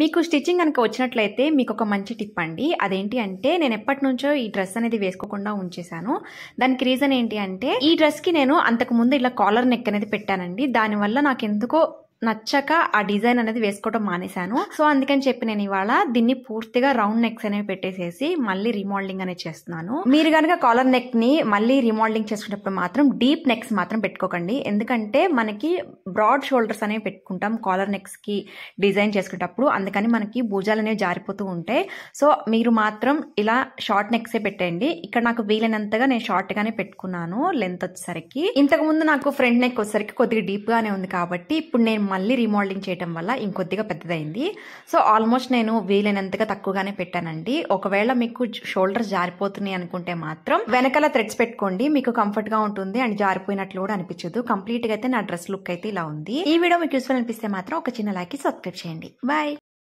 మీకు స్టిచ్చింగ్ కనుక వచ్చినట్లయితే మీకు ఒక మంచి టిప్ అండి అదేంటి అంటే నేను ఎప్పటి నుంచో ఈ డ్రెస్ అనేది వేసుకోకుండా ఉంచేశాను దానికి రీజన్ ఏంటి అంటే ఈ డ్రెస్కి నేను అంతకుముందు ఇలా కాలర్ నెక్ అనేది పెట్టానండి దానివల్ల నాకు ఎందుకో నచ్చక ఆ డిజైన్ అనేది వేసుకోవడం మానేశాను సో అందుకని చెప్పి నేను ఇవాళ దీన్ని పూర్తిగా రౌండ్ నెక్స్ అనేవి పెట్టేసేసి మళ్ళీ రిమోల్డింగ్ అనేది చేస్తున్నాను మీరు కనుక కాలర్ నెక్ ని మళ్ళీ రిమోల్డింగ్ చేసుకునేటప్పుడు మాత్రం డీప్ నెక్స్ మాత్రం పెట్టుకోకండి ఎందుకంటే మనకి బ్రాడ్ షోల్డర్స్ అనేవి పెట్టుకుంటాం కాలర్ నెక్స్ కి డిజైన్ చేసుకునేటప్పుడు అందుకని మనకి భూజాలు అనేవి జారిపోతూ ఉంటాయి సో మీరు మాత్రం ఇలా షార్ట్ ఏ పెట్టండి ఇక్కడ నాకు వీలైనంతగా నేను షార్ట్ గానే పెట్టుకున్నాను లెంత్ వచ్చేసరికి ఇంతకు ముందు నాకు ఫ్రంట్ నెక్ వచ్చేసరికి కొద్దిగా డీప్ గానే ఉంది కాబట్టి ఇప్పుడు నేను మళ్ళీ రీమోడలింగ్ చేయటం వల్ల ఇంకొద్దిగా పెద్దదైంది సో ఆల్మోస్ట్ నేను వీలైనంతగా తక్కువగానే పెట్టానండి ఒకవేళ మీకు షోల్డర్స్ జారిపోతున్నాయి అనుకుంటే మాత్రం వెనకాల థ్రెడ్స్ పెట్టుకోండి మీకు కంఫర్ట్ గా ఉంటుంది అండ్ జారిపోయినట్లు కూడా అనిపించదు కంప్లీట్ గా అయితే నా డ్రెస్ లుక్ అయితే ఇలా ఉంది ఈ వీడియో మీకు యూస్ఫుల్ అనిపిస్తే మాత్రం ఒక చిన్న లైక్ సబ్స్క్రైబ్ చేయండి బాయ్